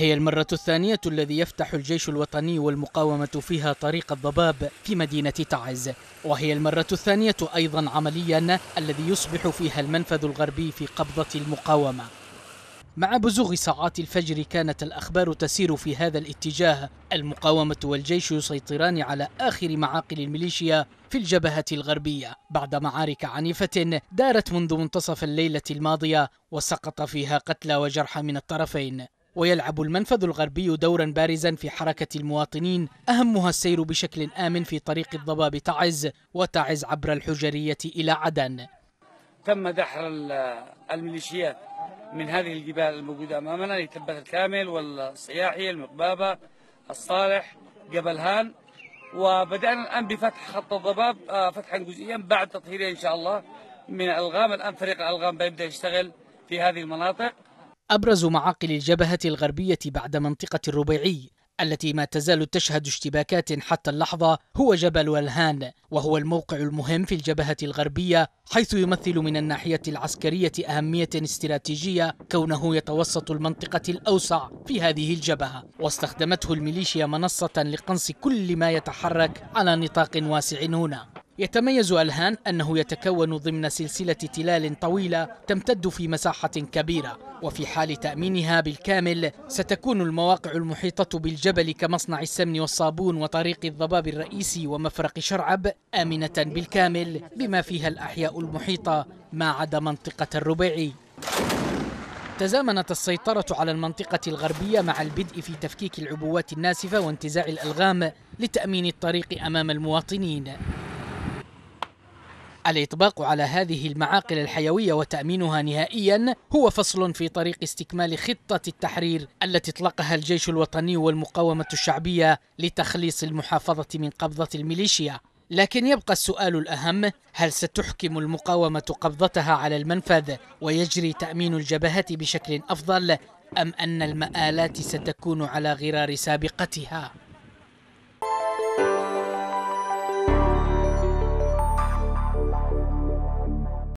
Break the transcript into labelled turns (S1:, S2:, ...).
S1: هي المرة الثانية الذي يفتح الجيش الوطني والمقاومة فيها طريق الضباب في مدينة تعز وهي المرة الثانية أيضا عمليا الذي يصبح فيها المنفذ الغربي في قبضة المقاومة مع بزوغ ساعات الفجر كانت الأخبار تسير في هذا الاتجاه المقاومة والجيش يسيطران على آخر معاقل الميليشيا في الجبهة الغربية بعد معارك عنيفة دارت منذ منتصف الليلة الماضية وسقط فيها قتلى وجرحى من الطرفين ويلعب المنفذ الغربي دورا بارزا في حركة المواطنين أهمها السير بشكل آمن في طريق الضباب تعز وتعز عبر الحجرية إلى عدن
S2: تم دحر الميليشيات من هذه الجبال الموجودة أمامنا لتبت الكامل والصياحي المقبابة الصالح جبل هان وبدأنا الآن بفتح خط الضباب آه، فتحا جزئيا بعد تطهيره إن شاء الله من الألغام الآن فريق الألغام بيبدأ يشتغل في هذه المناطق
S1: أبرز معاقل الجبهة الغربية بعد منطقة الربيعي التي ما تزال تشهد اشتباكات حتى اللحظة هو جبل والهان وهو الموقع المهم في الجبهة الغربية حيث يمثل من الناحية العسكرية أهمية استراتيجية كونه يتوسط المنطقة الأوسع في هذه الجبهة واستخدمته الميليشيا منصة لقنص كل ما يتحرك على نطاق واسع هنا يتميز الهان أنه يتكون ضمن سلسلة تلال طويلة تمتد في مساحة كبيرة وفي حال تأمينها بالكامل ستكون المواقع المحيطة بالجبل كمصنع السمن والصابون وطريق الضباب الرئيسي ومفرق شرعب آمنة بالكامل بما فيها الأحياء المحيطة ما عدا منطقة الربيعي تزامنت السيطرة على المنطقة الغربية مع البدء في تفكيك العبوات الناسفة وانتزاع الألغام لتأمين الطريق أمام المواطنين الاطباق على هذه المعاقل الحيويه وتامينها نهائيا هو فصل في طريق استكمال خطه التحرير التي اطلقها الجيش الوطني والمقاومه الشعبيه لتخليص المحافظه من قبضه الميليشيا لكن يبقى السؤال الأهم هل ستحكم المقاومة قبضتها على المنفذ ويجري تأمين الجبهة بشكل أفضل أم أن المآلات ستكون على غرار سابقتها؟